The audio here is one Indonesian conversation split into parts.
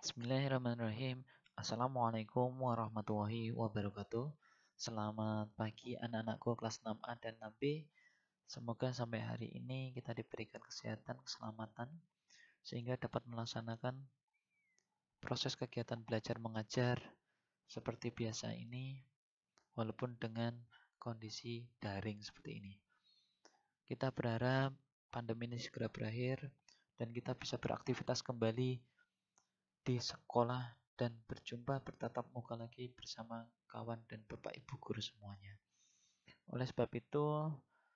Bismillahirrahmanirrahim. Assalamualaikum warahmatullahi wabarakatuh. Selamat pagi anak-anakku kelas 6A dan 6B. Semoga sampai hari ini kita diberikan kesehatan, keselamatan, sehingga dapat melaksanakan proses kegiatan belajar mengajar seperti biasa ini, walaupun dengan kondisi daring seperti ini. Kita berharap pandemi ini segera berakhir dan kita bisa beraktivitas kembali di sekolah dan berjumpa bertatap muka lagi bersama kawan dan bapak ibu guru semuanya. Oleh sebab itu,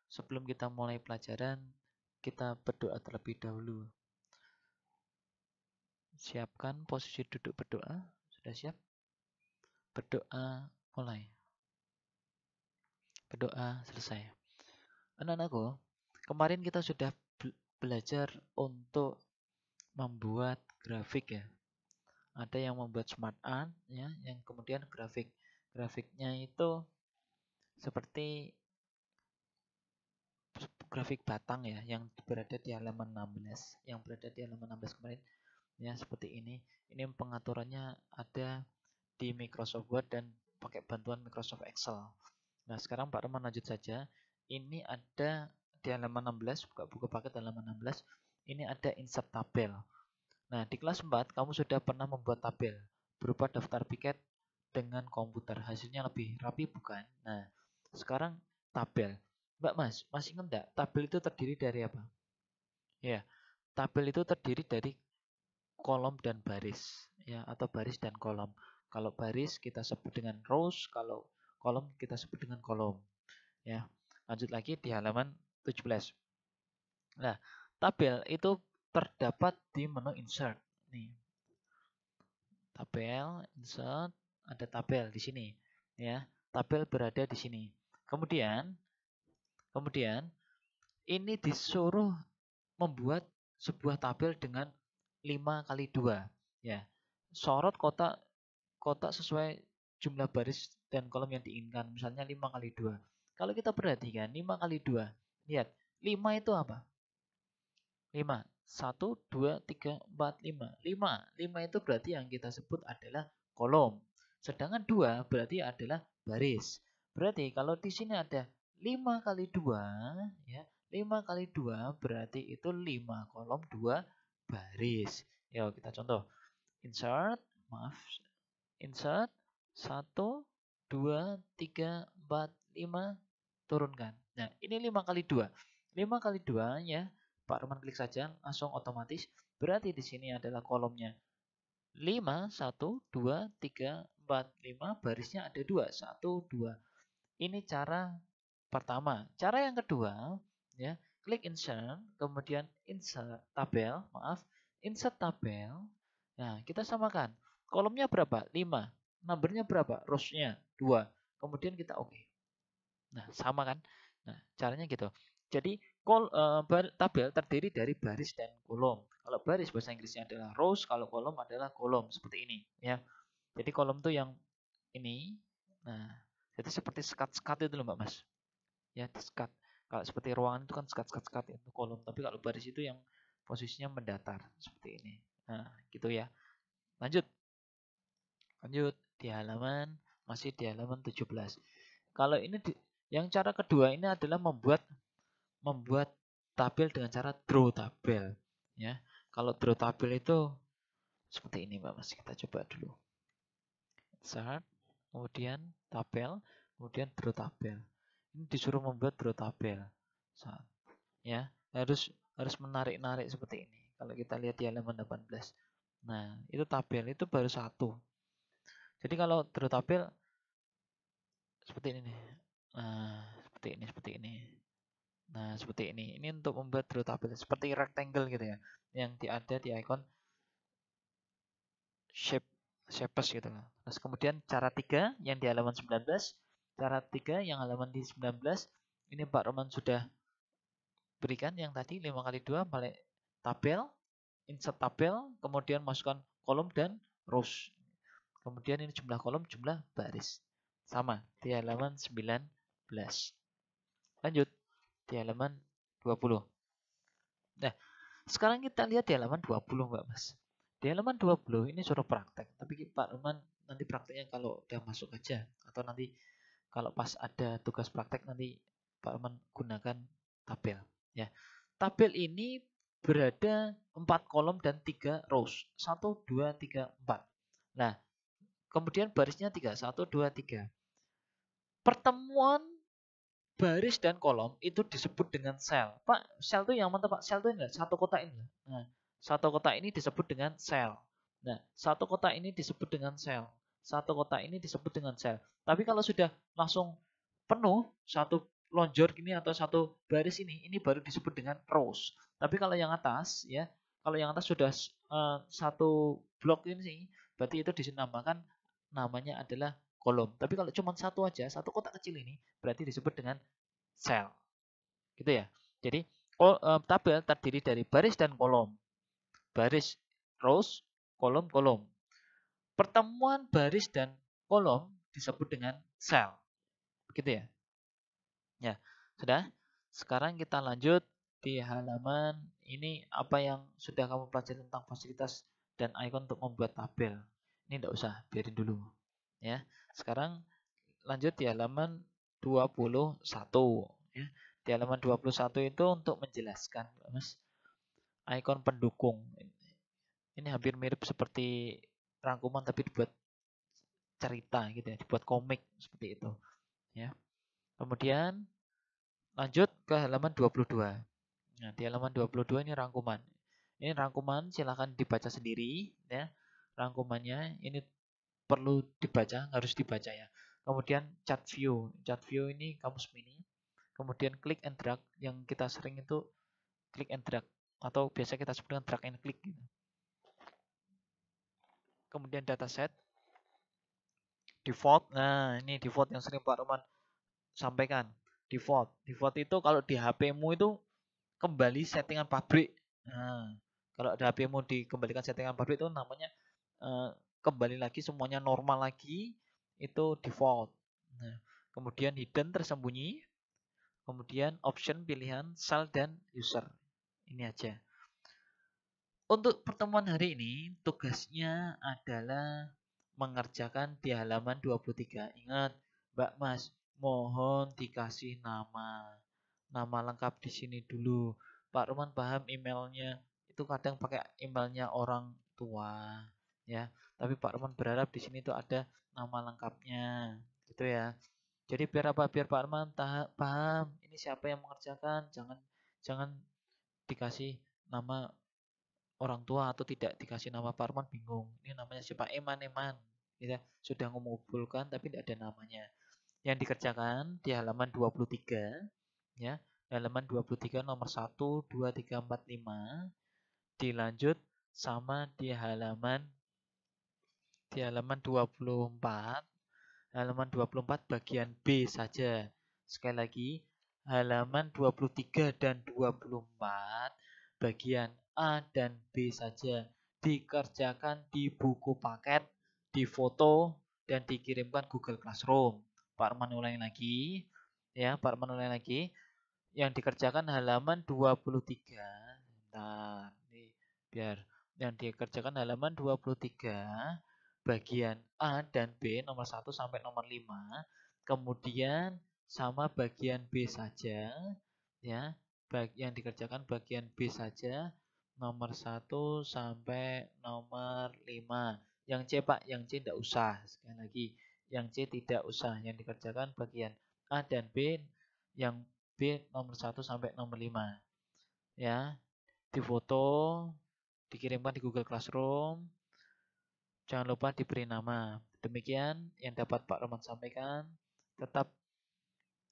sebelum kita mulai pelajaran, kita berdoa terlebih dahulu. Siapkan posisi duduk berdoa. Sudah siap? Berdoa mulai. Berdoa selesai. Anak-anakku, kemarin kita sudah belajar untuk membuat grafik ya ada yang membuat smart art ya yang kemudian grafik grafiknya itu seperti grafik batang ya yang berada di halaman 16 yang berada di halaman 16 kemarin ya seperti ini ini pengaturannya ada di Microsoft Word dan pakai bantuan Microsoft Excel nah sekarang Pak Roman lanjut saja ini ada di halaman 16 buka buka paket halaman 16 ini ada insert tabel Nah, di kelas 4 kamu sudah pernah membuat tabel berupa daftar piket dengan komputer. Hasilnya lebih rapi bukan? Nah, sekarang tabel. Mbak Mas, masih ingat enggak? Tabel itu terdiri dari apa? Ya, tabel itu terdiri dari kolom dan baris ya atau baris dan kolom. Kalau baris kita sebut dengan rows, kalau kolom kita sebut dengan kolom. Ya. Lanjut lagi di halaman 17. Nah, tabel itu terdapat di menu insert nih tabel insert ada tabel di sini ya tabel berada di sini kemudian kemudian ini disuruh membuat sebuah tabel dengan 5 kali 2 ya sorot kotak kotak sesuai jumlah baris dan kolom yang diinginkan misalnya 5 kali 2 kalau kita perhatikan 5 kali 2 lihat 5 itu apa 5 1, 2, 3, 4, 5. 5. 5 itu berarti yang kita sebut adalah kolom. Sedangkan 2 berarti adalah baris. Berarti kalau di sini ada 5 kali 2, ya, 5 kali 2 berarti itu 5 kolom 2 baris. Yuk ya, kita contoh. Insert, maaf. Insert, 1, 2, 3, 4, 5, turunkan. Nah, ini 5 kali 2. 5 kali 2 ya, Pak Roman klik saja, langsung otomatis. Berarti di sini adalah kolomnya 5, 1, 2, 3, 4, 5, barisnya ada 2, 1, 2. Ini cara pertama. Cara yang kedua, ya klik insert, kemudian insert tabel, maaf, insert tabel. Nah, kita samakan. Kolomnya berapa? 5. Numbernya berapa? Rowsnya 2. Kemudian kita oke. Okay. Nah, sama kan? Nah, caranya gitu. Jadi kol, uh, eh, tabel terdiri dari baris dan kolom. Kalau baris bahasa Inggrisnya adalah rows, kalau kolom adalah kolom seperti ini, ya. Jadi kolom tuh yang ini. Nah, jadi seperti sekat-sekat itu loh, Mbak Mas. Ya, sekat. Kalau seperti ruangan itu kan sekat-sekat-sekat itu kolom, tapi kalau baris itu yang posisinya mendatar seperti ini. Nah, gitu ya. Lanjut. Lanjut di halaman masih di halaman 17. Kalau ini di, yang cara kedua ini adalah membuat membuat tabel dengan cara draw tabel ya. Kalau draw tabel itu seperti ini Mbak Mas. Kita coba dulu. Saat, kemudian tabel, kemudian draw tabel. Ini disuruh membuat draw tabel. Saat ya, harus harus menarik-narik seperti ini. Kalau kita lihat di halaman 18. Nah, itu tabel itu baru satu. Jadi kalau draw tabel seperti ini nih. Nah, seperti ini, seperti ini. Nah, seperti ini. Ini untuk membuat draw tabel seperti rectangle gitu ya, yang di ada di icon shape shapes gitu loh. Terus kemudian cara tiga yang di halaman 19, cara tiga yang halaman di 19 ini Pak Roman sudah berikan yang tadi 5 kali 2 balik tabel, insert tabel, kemudian masukkan kolom dan rows. Kemudian ini jumlah kolom, jumlah baris. Sama di halaman 19. Lanjut di halaman 20. Nah, sekarang kita lihat di halaman 20 Mbak Mas. Di halaman 20 ini suruh praktek, tapi Pak Roman nanti prakteknya kalau udah masuk aja atau nanti kalau pas ada tugas praktek nanti Pak Roman gunakan tabel ya. Tabel ini berada 4 kolom dan 3 rows. 1 2 3 4. Nah, kemudian barisnya 3 1 2 3. Pertemuan baris dan kolom itu disebut dengan sel. Pak, sel itu yang mana Pak? Sel itu enggak satu kotak ini. Nah, satu kotak ini disebut dengan sel. Nah, satu kotak ini disebut dengan sel. Satu kotak ini disebut dengan sel. Tapi kalau sudah langsung penuh, satu lonjor gini atau satu baris ini, ini baru disebut dengan rows. Tapi kalau yang atas, ya, kalau yang atas sudah uh, satu blok ini, sih, berarti itu disebut namanya adalah kolom. Tapi kalau cuma satu aja, satu kotak kecil ini berarti disebut dengan sel. Gitu ya. Jadi eh, tabel terdiri dari baris dan kolom. Baris rows, kolom kolom. Pertemuan baris dan kolom disebut dengan sel. Gitu ya. Ya, sudah. Sekarang kita lanjut di halaman ini apa yang sudah kamu pelajari tentang fasilitas dan icon untuk membuat tabel. Ini tidak usah, biarin dulu. Ya. Sekarang lanjut di halaman 21 ya. Di halaman 21 itu untuk menjelaskan Mas ikon pendukung. Ini hampir mirip seperti rangkuman tapi dibuat cerita gitu ya, dibuat komik seperti itu ya. Kemudian lanjut ke halaman 22. Nah, di halaman 22 ini rangkuman. Ini rangkuman silahkan dibaca sendiri ya. Rangkumannya ini perlu dibaca harus dibaca ya kemudian chat view chat view ini kamus mini kemudian klik and drag yang kita sering itu klik and drag atau biasa kita sebut dengan drag and click gitu. kemudian dataset default nah ini default yang sering Pak Roman sampaikan default default itu kalau di HP-mu itu kembali settingan pabrik nah, kalau ada HP-mu dikembalikan settingan pabrik itu namanya uh, kembali lagi semuanya normal lagi itu default. Nah, kemudian hidden tersembunyi, kemudian option pilihan sel dan user. Ini aja. Untuk pertemuan hari ini tugasnya adalah mengerjakan di halaman 23. Ingat, Mbak Mas, mohon dikasih nama. Nama lengkap di sini dulu. Pak Roman paham emailnya itu kadang pakai emailnya orang tua ya tapi Pak Arman berharap di sini tuh ada nama lengkapnya gitu ya jadi biar apa biar Pak Arman paham ini siapa yang mengerjakan jangan jangan dikasih nama orang tua atau tidak dikasih nama Pak Arman bingung ini namanya siapa Eman Eman ya. sudah mengumpulkan tapi tidak ada namanya yang dikerjakan di halaman 23 ya halaman 23 nomor 1 2 3 4 5 dilanjut sama di halaman di halaman 24 halaman 24 bagian B saja. Sekali lagi, halaman 23 dan 24 bagian A dan B saja dikerjakan di buku paket, di foto dan dikirimkan Google Classroom. Pak Arman ulangi lagi. Ya, Pak Arman ulangi lagi. Yang dikerjakan halaman 23. Bentar, ini biar yang dikerjakan halaman 23 bagian A dan B nomor 1 sampai nomor 5, kemudian sama bagian B saja, ya, yang dikerjakan bagian B saja, nomor 1 sampai nomor 5. Yang C Pak, yang C tidak usah, sekali lagi, yang C tidak usah, yang dikerjakan bagian A dan B, yang B nomor 1 sampai nomor 5. Ya, difoto, dikirimkan di Google Classroom, Jangan lupa diberi nama. Demikian yang dapat Pak Roman sampaikan. Tetap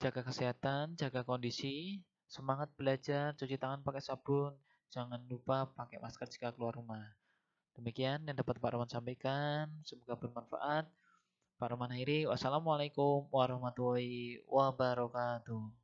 jaga kesehatan, jaga kondisi, semangat belajar, cuci tangan pakai sabun, jangan lupa pakai masker jika keluar rumah. Demikian yang dapat Pak Roman sampaikan. Semoga bermanfaat. Pak Roman akhiri. Wassalamualaikum warahmatullahi wabarakatuh.